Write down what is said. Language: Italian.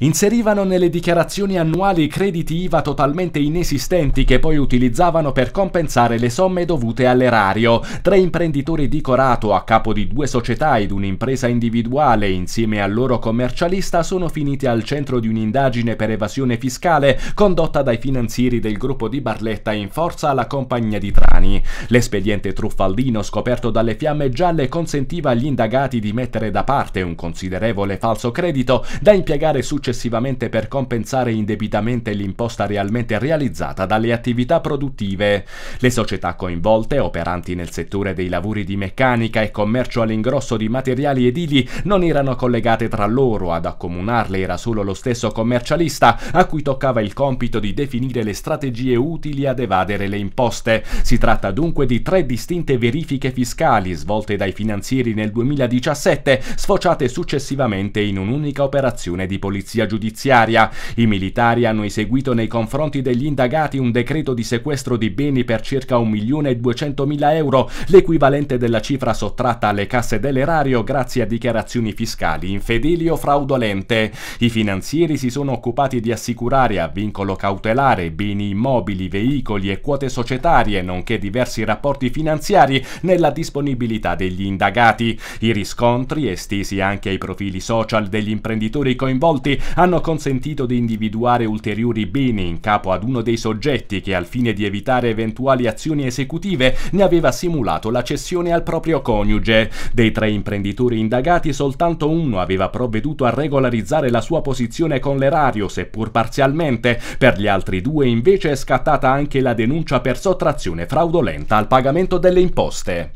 Inserivano nelle dichiarazioni annuali crediti IVA totalmente inesistenti che poi utilizzavano per compensare le somme dovute all'erario. Tre imprenditori di Corato, a capo di due società ed un'impresa individuale, insieme al loro commercialista, sono finiti al centro di un'indagine per evasione fiscale condotta dai finanzieri del gruppo di Barletta in forza alla compagnia di Trani. L'espediente truffaldino scoperto dalle fiamme gialle consentiva agli indagati di mettere da parte un considerevole falso credito da impiegare successivamente successivamente per compensare indebitamente l'imposta realmente realizzata dalle attività produttive. Le società coinvolte, operanti nel settore dei lavori di meccanica e commercio all'ingrosso di materiali edili, non erano collegate tra loro, ad accomunarle era solo lo stesso commercialista, a cui toccava il compito di definire le strategie utili ad evadere le imposte. Si tratta dunque di tre distinte verifiche fiscali svolte dai finanzieri nel 2017, sfociate successivamente in un'unica operazione di polizia polizia giudiziaria. I militari hanno eseguito nei confronti degli indagati un decreto di sequestro di beni per circa 1.200.000 euro, l'equivalente della cifra sottratta alle casse dell'erario grazie a dichiarazioni fiscali infedeli o fraudolente. I finanzieri si sono occupati di assicurare a vincolo cautelare beni immobili, veicoli e quote societarie, nonché diversi rapporti finanziari nella disponibilità degli indagati. I riscontri, estesi anche ai profili social degli imprenditori coinvolti, hanno consentito di individuare ulteriori beni in capo ad uno dei soggetti che al fine di evitare eventuali azioni esecutive ne aveva simulato la cessione al proprio coniuge. Dei tre imprenditori indagati soltanto uno aveva provveduto a regolarizzare la sua posizione con l'erario, seppur parzialmente, per gli altri due invece è scattata anche la denuncia per sottrazione fraudolenta al pagamento delle imposte.